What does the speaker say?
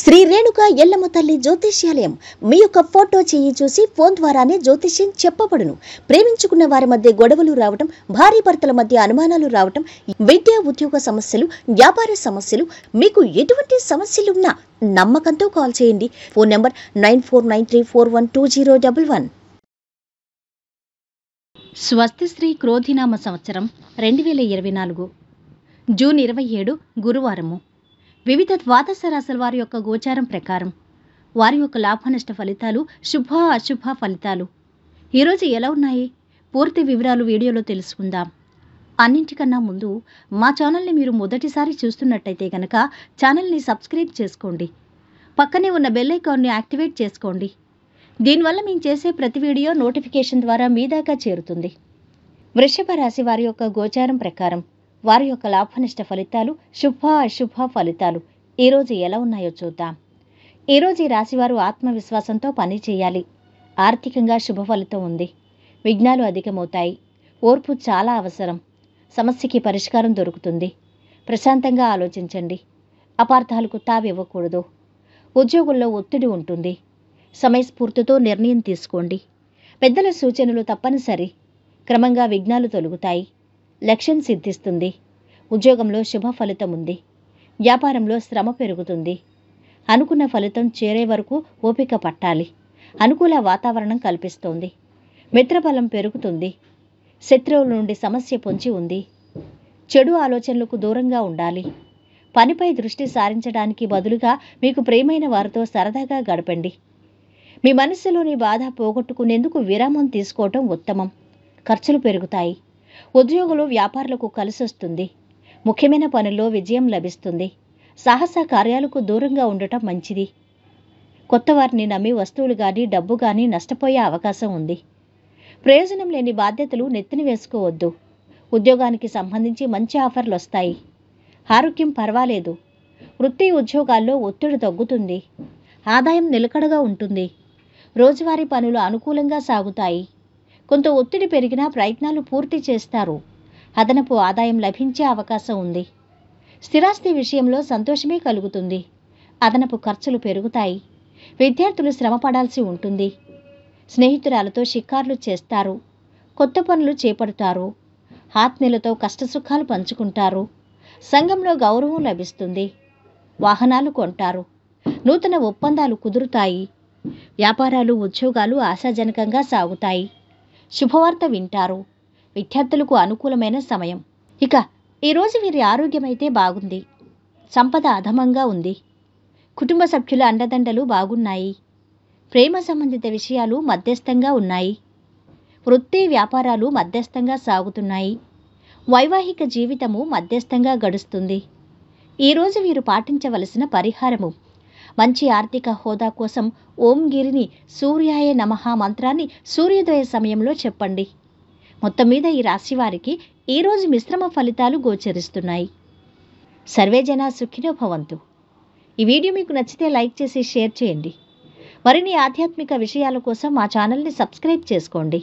శ్రీ రేణుక ఎల్లమ్మ తల్లి జ్యోతిష్యాలయం మీ యొక్క ఫోటో చేయి చూసి ఫోన్ ద్వారానే జ్యోతిష్యం చెప్పబడును ప్రేమించుకున్న వారి మధ్య గొడవలు రావటం భారీ భర్తల మధ్య అనుమానాలు రావటం విద్యా ఉద్యోగ సమస్యలు వ్యాపార సమస్యలు మీకు ఎటువంటి సమస్యలున్నా నమ్మకంతో కాల్ చేయండి phone number nine four nine three four one two zero double one స్వస్తిశ్రీ క్రోధినామ సంవత్సరం రెండు వేల ఇరవై నాలుగు జూన్ ఇరవై ఏడు గురువారము వివిధ ద్వాదశ రాశుల వారి యొక్క గోచారం ప్రకారం వారి యొక్క లాభనష్ట ఫలితాలు శుభ అశుభ ఫలితాలు ఈరోజు ఎలా ఉన్నాయి పూర్తి వివరాలు వీడియోలో తెలుసుకుందాం అన్నింటికన్నా ముందు మా ఛానల్ని మీరు మొదటిసారి చూస్తున్నట్టయితే కనుక ఛానల్ని సబ్స్క్రైబ్ చేసుకోండి పక్కనే ఉన్న బెల్ ఐకాన్ని యాక్టివేట్ చేసుకోండి దీనివల్ల మేము చేసే ప్రతి వీడియో నోటిఫికేషన్ ద్వారా మీ దాకా చేరుతుంది వృషభ రాశి వారి యొక్క గోచారం ప్రకారం వారి యొక్క లాభనిష్ట ఫలితాలు శుభ అశుభ ఫలితాలు ఈరోజు ఎలా ఉన్నాయో చూద్దాం ఈరోజు ఈ రాశివారు ఆత్మవిశ్వాసంతో పని చేయాలి ఆర్థికంగా శుభ ఫలితం ఉంది విఘ్నాలు అధికమవుతాయి ఓర్పు చాలా అవసరం సమస్యకి పరిష్కారం దొరుకుతుంది ప్రశాంతంగా ఆలోచించండి అపార్థాలకు తావివ్వకూడదు ఉద్యోగుల్లో ఒత్తిడి ఉంటుంది సమయస్ఫూర్తితో నిర్ణయం తీసుకోండి పెద్దల సూచనలు తప్పనిసరి క్రమంగా విఘ్నాలు తొలుగుతాయి లక్ష్యం సిద్ధిస్తుంది ఉద్యోగంలో శుభ ఫలితం ఉంది వ్యాపారంలో శ్రమ పెరుగుతుంది అనుకున్న ఫలితం చేరే వరకు ఓపిక పట్టాలి అనుకూల వాతావరణం కల్పిస్తోంది మిత్రబలం పెరుగుతుంది శత్రువుల నుండి సమస్య పొంచి ఉంది చెడు ఆలోచనలకు దూరంగా ఉండాలి పనిపై దృష్టి సారించడానికి బదులుగా మీకు ప్రేమైన వారితో సరదాగా గడపండి మీ మనస్సులోని బాధ పోగొట్టుకునేందుకు విరామం తీసుకోవటం ఉత్తమం ఖర్చులు పెరుగుతాయి ఉద్యోగులు వ్యాపారులకు కలిసొస్తుంది ముఖ్యమైన పనుల్లో విజయం లభిస్తుంది సాహస కార్యాలకు దూరంగా ఉండటం మంచిది కొత్త వారిని నమ్మి వస్తువులు కానీ డబ్బు కానీ నష్టపోయే అవకాశం ఉంది ప్రయోజనం లేని బాధ్యతలు నెత్తిని వేసుకోవద్దు ఉద్యోగానికి సంబంధించి మంచి ఆఫర్లు వస్తాయి ఆరోగ్యం పర్వాలేదు వృత్తి ఉద్యోగాల్లో ఒత్తిడి తగ్గుతుంది ఆదాయం నిలకడగా ఉంటుంది రోజువారీ పనులు అనుకూలంగా సాగుతాయి కొంత ఒత్తిడి పెరిగినా ప్రయత్నాలు పూర్తి చేస్తారు అదనపు ఆదాయం లభించే అవకాశం ఉంది స్థిరాస్తి విషయంలో సంతోషమే కలుగుతుంది అదనపు ఖర్చులు పెరుగుతాయి విద్యార్థులు శ్రమపడాల్సి ఉంటుంది స్నేహితురాలతో షికార్లు చేస్తారు కొత్త పనులు చేపడతారు ఆత్మీయులతో కష్టసుఖాలు పంచుకుంటారు సంఘంలో గౌరవం లభిస్తుంది వాహనాలు కొంటారు నూతన ఒప్పందాలు కుదురుతాయి వ్యాపారాలు ఉద్యోగాలు ఆశాజనకంగా సాగుతాయి శుభవార్త వింటారు విద్యార్థులకు అనుకూలమైన సమయం ఇక ఈరోజు వీరి ఆరోగ్యమైతే బాగుంది సంపద అధమంగా ఉంది కుటుంబ సభ్యుల అండదండలు బాగున్నాయి ప్రేమ సంబంధిత విషయాలు మధ్యస్థంగా ఉన్నాయి వృత్తి వ్యాపారాలు మధ్యస్థంగా సాగుతున్నాయి వైవాహిక జీవితము మధ్యస్థంగా గడుస్తుంది ఈరోజు వీరు పాటించవలసిన పరిహారము మంచి ఆర్థిక హోదా కోసం ఓంగిరిని సూర్యాయ నమః మంత్రాన్ని సూర్యోదయ సమయంలో చెప్పండి మొత్తం మీద ఈ రాశివారికి ఈరోజు మిశ్రమ ఫలితాలు గోచరిస్తున్నాయి సర్వేజన సుఖిన భవంతు ఈ వీడియో మీకు నచ్చితే లైక్ చేసి షేర్ చేయండి మరిన్ని ఆధ్యాత్మిక విషయాల కోసం మా ఛానల్ని సబ్స్క్రైబ్ చేసుకోండి